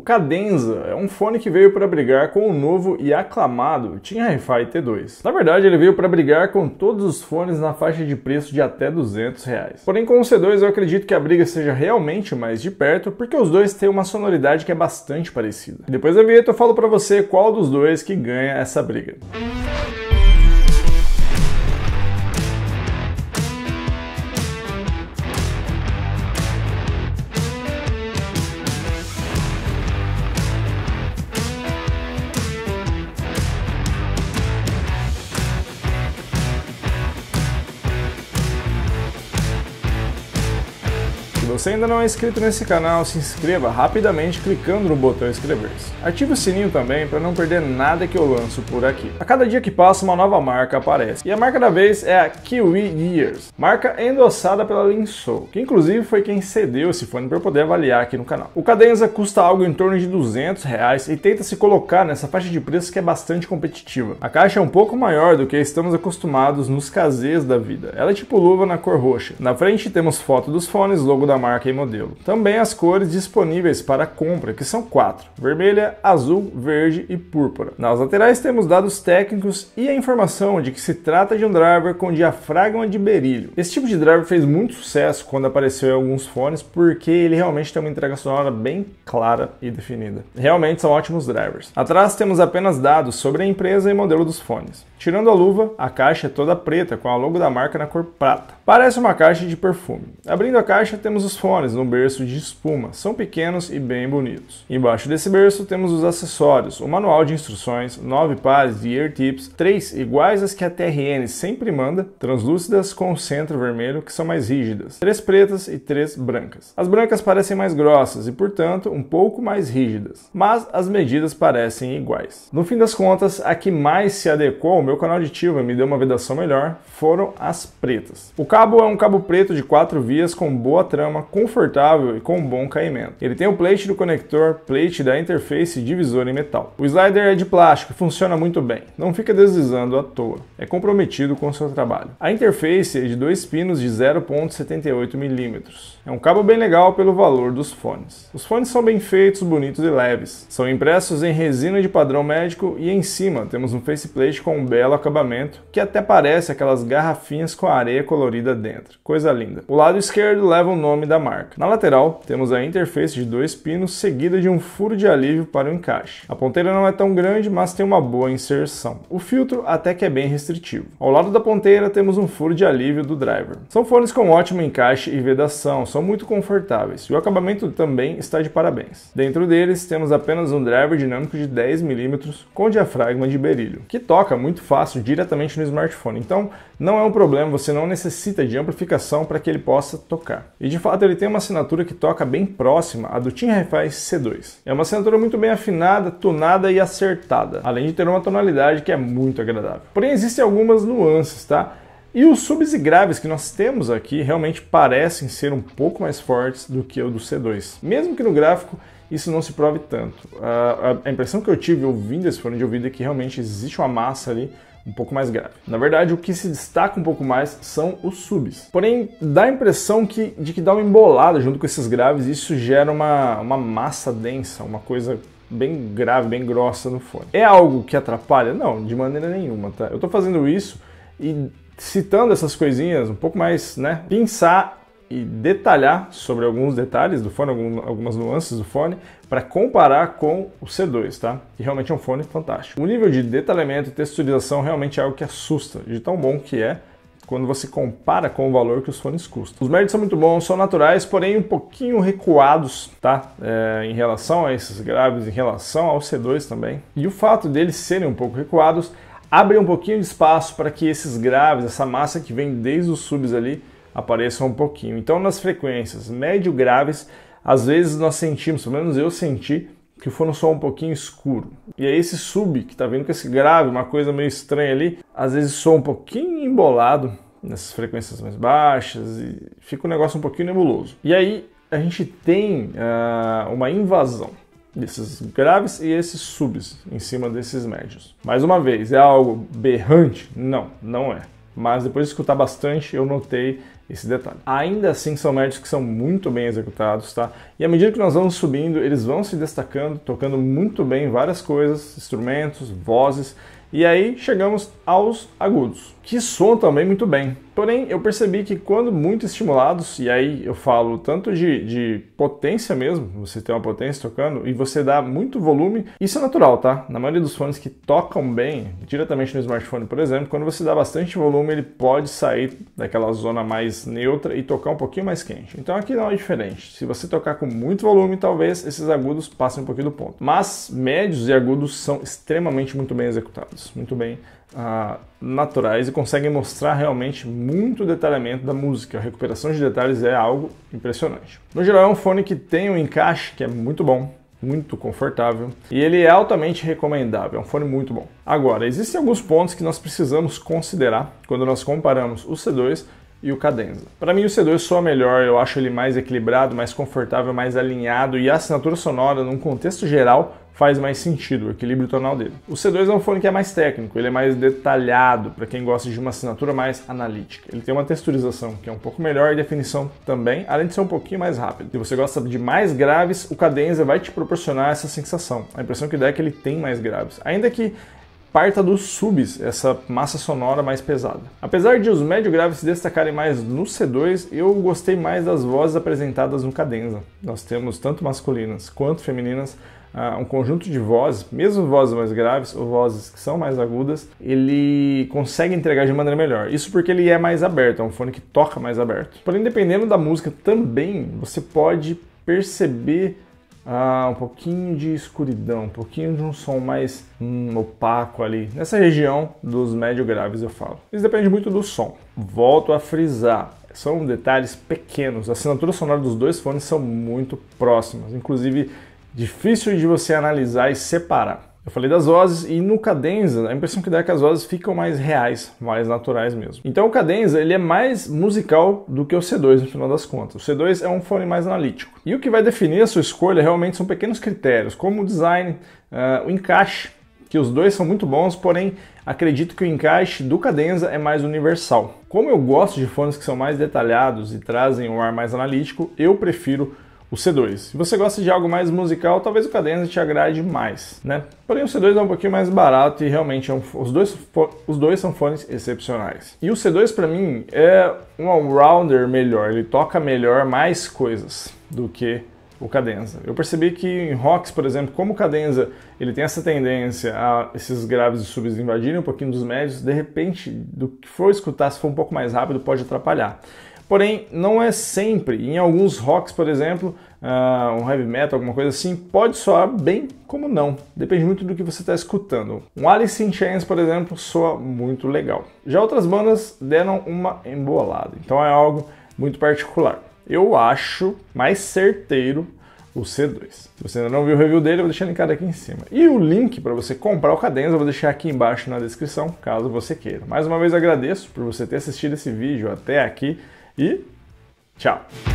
O Cadenza é um fone que veio para brigar com o novo e aclamado Team Hi-Fi T2. Na verdade, ele veio para brigar com todos os fones na faixa de preço de até 200 reais. Porém, com o C2 eu acredito que a briga seja realmente mais de perto, porque os dois têm uma sonoridade que é bastante parecida. Depois da vinheta eu falo para você qual dos dois que ganha essa briga. você ainda não é inscrito nesse canal, se inscreva rapidamente clicando no botão inscrever-se. Ative o sininho também para não perder nada que eu lanço por aqui. A cada dia que passa, uma nova marca aparece. E a marca da vez é a Kiwi Years, marca endossada pela Linsoul, que inclusive foi quem cedeu esse fone para eu poder avaliar aqui no canal. O Cadenza custa algo em torno de 200 reais e tenta se colocar nessa faixa de preço que é bastante competitiva. A caixa é um pouco maior do que estamos acostumados nos caseiros da vida. Ela é tipo luva na cor roxa. Na frente temos foto dos fones, logo da marca marca e modelo. Também as cores disponíveis para compra, que são quatro: vermelha, azul, verde e púrpura. Nas laterais temos dados técnicos e a informação de que se trata de um driver com diafragma de berílio. Esse tipo de driver fez muito sucesso quando apareceu em alguns fones, porque ele realmente tem uma entrega sonora bem clara e definida. Realmente são ótimos drivers. Atrás temos apenas dados sobre a empresa e modelo dos fones. Tirando a luva, a caixa é toda preta, com a logo da marca na cor prata. Parece uma caixa de perfume. Abrindo a caixa, temos os fones num berço de espuma. São pequenos e bem bonitos. Embaixo desse berço, temos os acessórios, o manual de instruções, nove pares de ear tips, três iguais às que a TRN sempre manda, translúcidas com centro vermelho, que são mais rígidas, três pretas e três brancas. As brancas parecem mais grossas e, portanto, um pouco mais rígidas, mas as medidas parecem iguais. No fim das contas, a que mais se adequou ao meu canal aditivo e me deu uma vedação melhor foram as pretas. O cabo é um cabo preto de quatro vias com boa trama, confortável e com bom caimento. Ele tem o plate do conector, plate da interface, divisor em metal. O slider é de plástico e funciona muito bem, não fica deslizando à toa, é comprometido com o seu trabalho. A interface é de dois pinos de 0,78 mm. É um cabo bem legal pelo valor dos fones. Os fones são bem feitos, bonitos e leves. São impressos em resina de padrão médico e em cima temos um faceplate com um belo belo acabamento, que até parece aquelas garrafinhas com areia colorida dentro. Coisa linda. O lado esquerdo leva o nome da marca. Na lateral, temos a interface de dois pinos, seguida de um furo de alívio para o encaixe. A ponteira não é tão grande, mas tem uma boa inserção. O filtro até que é bem restritivo. Ao lado da ponteira, temos um furo de alívio do driver. São fones com ótimo encaixe e vedação, são muito confortáveis, e o acabamento também está de parabéns. Dentro deles, temos apenas um driver dinâmico de 10mm com diafragma de berilho, que toca muito faço diretamente no smartphone. Então, não é um problema, você não necessita de amplificação para que ele possa tocar. E de fato, ele tem uma assinatura que toca bem próxima à do Team Hi-Fi C2. É uma assinatura muito bem afinada, tunada e acertada, além de ter uma tonalidade que é muito agradável. Porém, existem algumas nuances, tá? E os subs e graves que nós temos aqui realmente parecem ser um pouco mais fortes do que o do C2. Mesmo que no gráfico isso não se prove tanto. A, impressão que eu tive ouvindo esse fone de ouvido é que realmente existe uma massa ali um pouco mais grave. Na verdade, o que se destaca um pouco mais são os subs. Porém, dá a impressão que, de que dá uma embolada junto com esses graves e isso gera uma, uma massa densa, uma coisa bem grave, bem grossa no fone. É algo que atrapalha? Não, de maneira nenhuma, tá? Eu tô fazendo isso e citando essas coisinhas um pouco mais, né? Pensar e detalhar sobre alguns detalhes do fone, algumas nuances do fone, para comparar com o C2, tá? Que realmente é um fone fantástico. O nível de detalhamento e texturização realmente é algo que assusta, de tão bom que é quando você compara com o valor que os fones custam. Os médios são muito bons, são naturais, porém um pouquinho recuados, tá? É, em relação a esses graves, em relação ao C2 também. E o fato deles serem um pouco recuados abre um pouquinho de espaço para que esses graves, essa massa que vem desde os subs ali, apareçam um pouquinho. Então, nas frequências médio graves, às vezes nós sentimos, pelo menos eu senti, que foi um som um pouquinho escuro. E aí esse sub, que tá vendo com esse grave, uma coisa meio estranha ali, às vezes som um pouquinho embolado nessas frequências mais baixas e fica um negócio um pouquinho nebuloso. E aí a gente tem uh, uma invasão desses graves e esses subs em cima desses médios. Mais uma vez, é algo berrante? Não, não é mas depois de escutar bastante eu notei esse detalhe. Ainda assim são médios que são muito bem executados, tá? E à medida que nós vamos subindo, eles vão se destacando, tocando muito bem várias coisas, instrumentos, vozes, e aí chegamos aos agudos que soam também muito bem. Porém, eu percebi que quando muito estimulados, e aí eu falo tanto de, de, potência mesmo, você tem uma potência tocando, e você dá muito volume, isso é natural, tá? Na maioria dos fones que tocam bem, diretamente no smartphone, por exemplo, quando você dá bastante volume, ele pode sair daquela zona mais neutra e tocar um pouquinho mais quente. Então aqui não é diferente. Se você tocar com muito volume, talvez esses agudos passem um pouquinho do ponto. Mas médios e agudos são extremamente muito bem executados, muito bem ah, naturais e conseguem mostrar realmente muito detalhamento da música. A recuperação de detalhes é algo impressionante. No geral, é um fone que tem um encaixe que é muito bom, muito confortável e ele é altamente recomendável, é um fone muito bom. Agora, existem alguns pontos que nós precisamos considerar quando nós comparamos o C2 e o Cadenza. Para mim o C2 soa melhor, eu acho ele mais equilibrado, mais confortável, mais alinhado e a assinatura sonora, num contexto geral, faz mais sentido o equilíbrio tonal dele. O C2 é um fone que é mais técnico, ele é mais detalhado para quem gosta de uma assinatura mais analítica. Ele tem uma texturização que é um pouco melhor e definição também, além de ser um pouquinho mais rápido. Se você gosta de mais graves, o Cadenza vai te proporcionar essa sensação. A impressão que dá é que ele tem mais graves. Ainda que parta dos subs, essa massa sonora mais pesada. Apesar de os médio graves se destacarem mais no C2, eu gostei mais das vozes apresentadas no Cadenza. Nós temos tanto masculinas quanto femininas ah, um conjunto de vozes, mesmo vozes mais graves ou vozes que são mais agudas, ele consegue entregar de maneira melhor. Isso porque ele é mais aberto, é um fone que toca mais aberto. Porém, dependendo da música também, você pode perceber ah, um pouquinho de escuridão, um pouquinho de um som mais hum, opaco ali, nessa região dos médio graves eu falo. Isso depende muito do som. Volto a frisar, são detalhes pequenos. A assinatura sonora dos dois fones são muito próximas, inclusive difícil de você analisar e separar. Eu falei das vozes e no cadenza a impressão que dá é que as vozes ficam mais reais, mais naturais mesmo. Então o cadenza ele é mais musical do que o C2 no final das contas. O C2 é um fone mais analítico. E o que vai definir a sua escolha realmente são pequenos critérios, como o design, uh, o encaixe, que os dois são muito bons, porém acredito que o encaixe do Cadenza é mais universal. Como eu gosto de fones que são mais detalhados e trazem um ar mais analítico, eu prefiro o C2. Se você gosta de algo mais musical, talvez o Cadenza te agrade mais, né? Porém, o C2 é um pouquinho mais barato e realmente é um, os, dois, os dois são fones excepcionais. E o C2 para mim é um all-rounder melhor, ele toca melhor mais coisas do que o Cadenza. Eu percebi que em rocks, por exemplo, como o Cadenza ele tem essa tendência a esses graves e subs invadirem um pouquinho dos médios, de repente, do que for escutar, se for um pouco mais rápido, pode atrapalhar. Porém, não é sempre. Em alguns rocks, por exemplo, uh, um heavy metal, alguma coisa assim, pode soar bem como não. Depende muito do que você está escutando. Um Alice in Chains, por exemplo, soa muito legal. Já outras bandas deram uma embolada. Então é algo muito particular. Eu acho mais certeiro o C2. Se você ainda não viu o review dele, eu vou deixar linkado aqui em cima. E o link para você comprar o Cadenza eu vou deixar aqui embaixo na descrição, caso você queira. Mais uma vez agradeço por você ter assistido esse vídeo até aqui e tchau!